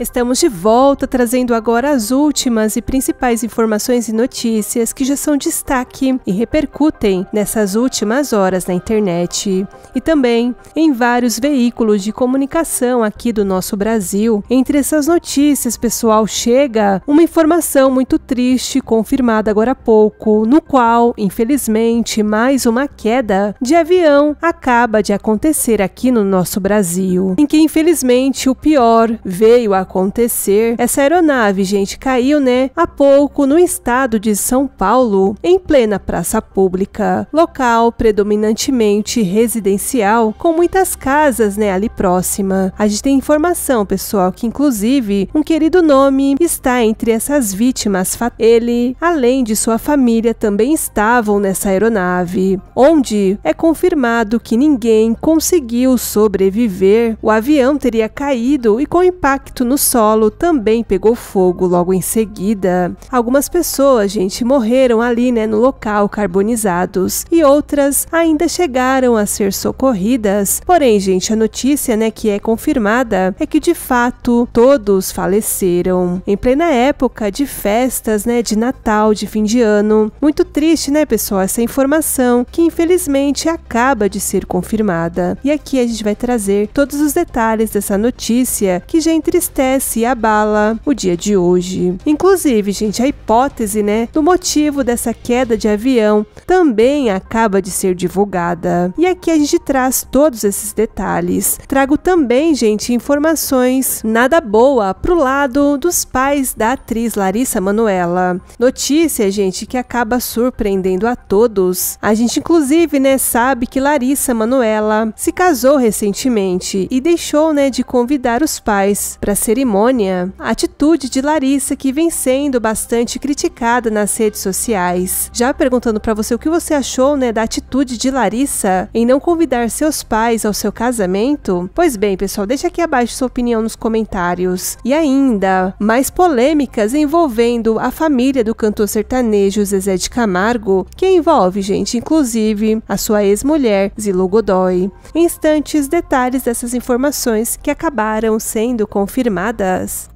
Estamos de volta trazendo agora as últimas e principais informações e notícias que já são destaque e repercutem nessas últimas horas na internet e também em vários veículos de comunicação aqui do nosso Brasil. Entre essas notícias, pessoal, chega uma informação muito triste confirmada agora há pouco, no qual, infelizmente, mais uma queda de avião acaba de acontecer aqui no nosso Brasil, em que infelizmente o pior veio a acontecer. Essa aeronave, gente, caiu, né? Há pouco no estado de São Paulo, em plena praça pública, local predominantemente residencial, com muitas casas, né, ali próxima. A gente tem informação, pessoal, que inclusive um querido nome está entre essas vítimas. Ele, além de sua família, também estavam nessa aeronave, onde é confirmado que ninguém conseguiu sobreviver. O avião teria caído e com impacto no no solo também pegou fogo logo em seguida. Algumas pessoas, gente, morreram ali, né, no local carbonizados e outras ainda chegaram a ser socorridas. Porém, gente, a notícia, né, que é confirmada é que de fato todos faleceram. Em plena época de festas, né, de Natal, de fim de ano. Muito triste, né, pessoal, essa informação que infelizmente acaba de ser confirmada. E aqui a gente vai trazer todos os detalhes dessa notícia que já entristece entristece e abala o dia de hoje. Inclusive, gente, a hipótese, né, do motivo dessa queda de avião também acaba de ser divulgada. E aqui a gente traz todos esses detalhes. Trago também, gente, informações nada boa pro lado dos pais da atriz Larissa Manoela. Notícia, gente, que acaba surpreendendo a todos. A gente inclusive, né, sabe que Larissa Manoela se casou recentemente e deixou, né, de convidar os pais para ser cerimônia, a atitude de Larissa que vem sendo bastante criticada nas redes sociais. Já perguntando para você o que você achou, né, da atitude de Larissa em não convidar seus pais ao seu casamento? Pois bem, pessoal, deixa aqui abaixo sua opinião nos comentários. E ainda, mais polêmicas envolvendo a família do cantor sertanejo Zezé de Camargo, que envolve, gente, inclusive a sua ex-mulher, Zilu Godoy. Em instantes, detalhes dessas informações que acabaram sendo confirmadas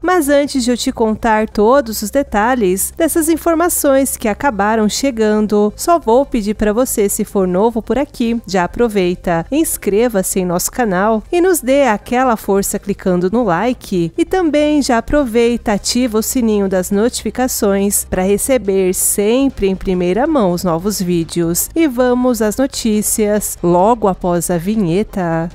mas antes de eu te contar todos os detalhes dessas informações que acabaram chegando, só vou pedir para você, se for novo por aqui, já aproveita, inscreva-se em nosso canal e nos dê aquela força clicando no like e também já aproveita, ativa o sininho das notificações para receber sempre em primeira mão os novos vídeos. E vamos às notícias logo após a vinheta.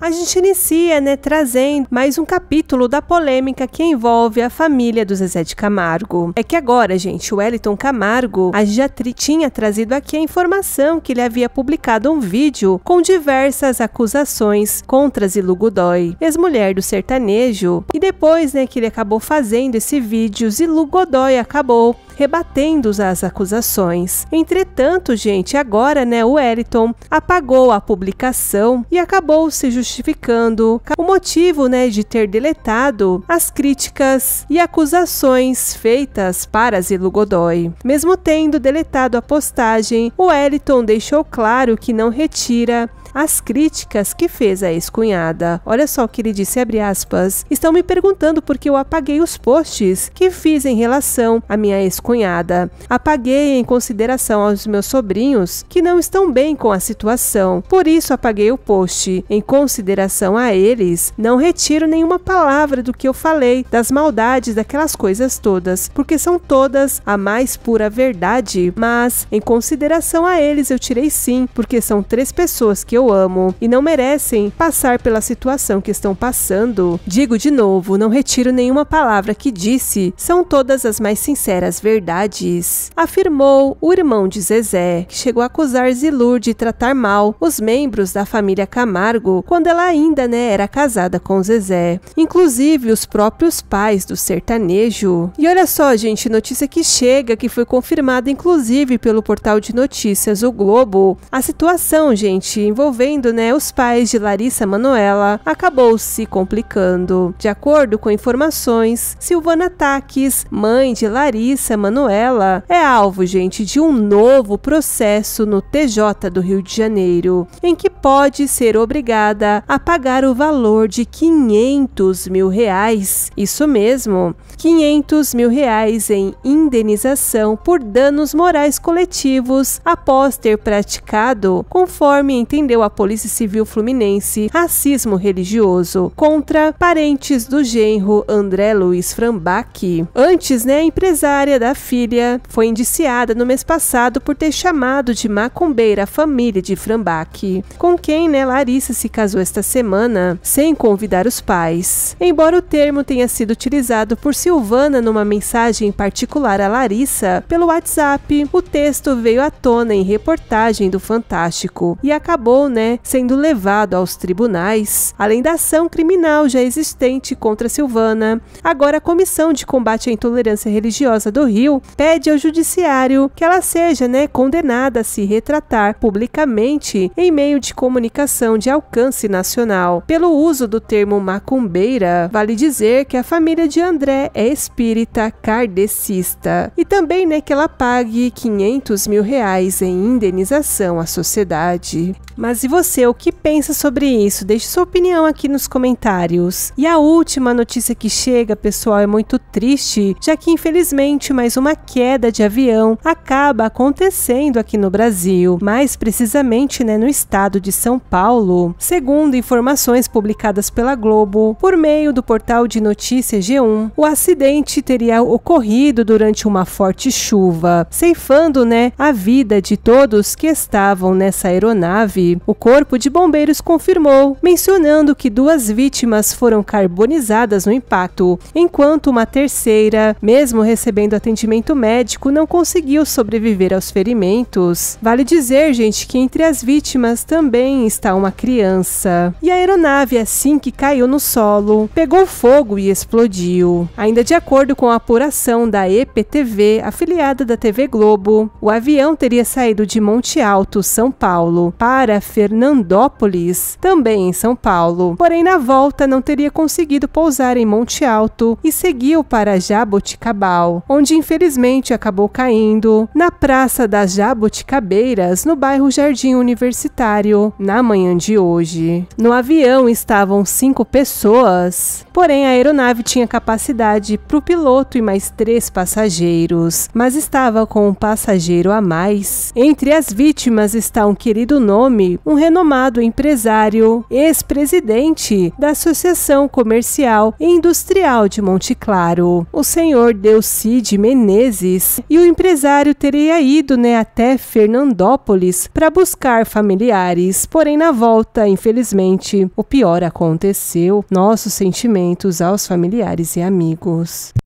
a gente inicia, né, trazendo mais um capítulo da polêmica que envolve a família do Zezé de Camargo. É que agora, gente, o Wellington Camargo, a Jatri tinha trazido aqui a informação que ele havia publicado um vídeo com diversas acusações contra Zilu Godoy, ex-mulher do sertanejo, e depois, né, que ele acabou fazendo esse vídeo, Zilu Godoy acabou rebatendo as acusações. Entretanto, gente, agora, né, o Eriton apagou a publicação e acabou se justificando o motivo, né, de ter deletado as críticas e acusações feitas para Zilo Godoy. Mesmo tendo deletado a postagem, o Eriton deixou claro que não retira as críticas que fez a ex-cunhada. Olha só o que ele disse, abre aspas, estão me perguntando por que eu apaguei os posts que fiz em relação à minha ex-cunhada. Apaguei em consideração aos meus sobrinhos que não estão bem com a situação, por isso apaguei o post. Em consideração a eles, não retiro nenhuma palavra do que eu falei, das maldades, daquelas coisas todas, porque são todas a mais pura verdade, mas em consideração a eles eu tirei sim, porque são três pessoas que eu eu amo e não merecem passar pela situação que estão passando. Digo de novo, não retiro nenhuma palavra que disse, são todas as mais sinceras verdades, afirmou o irmão de Zezé, que chegou a acusar Zilur de tratar mal os membros da família Camargo quando ela ainda né, era casada com Zezé, inclusive os próprios pais do sertanejo. E olha só, gente, notícia que chega, que foi confirmada inclusive pelo portal de notícias O Globo. A situação, gente, envolvendo envolvendo né, os pais de Larissa Manoela acabou se complicando. De acordo com informações, Silvana Taques, mãe de Larissa Manoela, é alvo, gente, de um novo processo no TJ do Rio de Janeiro, em que pode ser obrigada a pagar o valor de 500 mil reais. Isso mesmo, 500 mil reais em indenização por danos morais coletivos após ter praticado, conforme entendeu respondeu à Polícia Civil Fluminense racismo religioso contra parentes do genro André Luiz Frambach. Antes, né, a empresária da filha foi indiciada no mês passado por ter chamado de macumbeira a família de Frambach, com quem, né, Larissa se casou esta semana, sem convidar os pais. Embora o termo tenha sido utilizado por Silvana numa mensagem particular a Larissa pelo WhatsApp, o texto veio à tona em reportagem do Fantástico e acabou né, sendo levado aos tribunais, além da ação criminal já existente contra Silvana. Agora, a Comissão de Combate à Intolerância Religiosa do Rio pede ao Judiciário que ela seja né, condenada a se retratar publicamente em meio de comunicação de alcance nacional. Pelo uso do termo macumbeira, vale dizer que a família de André é espírita kardecista. E também né, que ela pague 500 mil reais em indenização à sociedade. Mas e você, o que pensa sobre isso? Deixe sua opinião aqui nos comentários. E a última notícia que chega, pessoal, é muito triste, já que infelizmente mais uma queda de avião acaba acontecendo aqui no Brasil, mais precisamente né, no estado de São Paulo. Segundo informações publicadas pela Globo, por meio do portal de notícias G1, o acidente teria ocorrido durante uma forte chuva, ceifando né, a vida de todos que estavam nessa aeronave. O Corpo de Bombeiros confirmou, mencionando que duas vítimas foram carbonizadas no impacto, enquanto uma terceira, mesmo recebendo atendimento médico, não conseguiu sobreviver aos ferimentos. Vale dizer, gente, que entre as vítimas também está uma criança. E a aeronave, assim que caiu no solo, pegou fogo e explodiu. Ainda de acordo com a apuração da EPTV, afiliada da TV Globo, o avião teria saído de Monte Alto, São Paulo, para Fe Fernandópolis, também em São Paulo. Porém, na volta não teria conseguido pousar em Monte Alto e seguiu para Jaboticabal, onde infelizmente acabou caindo na Praça das Jaboticabeiras, no bairro Jardim Universitário, na manhã de hoje. No avião estavam cinco pessoas, porém a aeronave tinha capacidade para o piloto e mais três passageiros, mas estava com um passageiro a mais. Entre as vítimas está um querido nome, um renomado empresário, ex-presidente da Associação Comercial e Industrial de Monte Claro, o senhor Delcide Menezes, e o empresário teria ido né, até Fernandópolis para buscar familiares, porém na volta, infelizmente, o pior aconteceu. Nossos sentimentos aos familiares e amigos.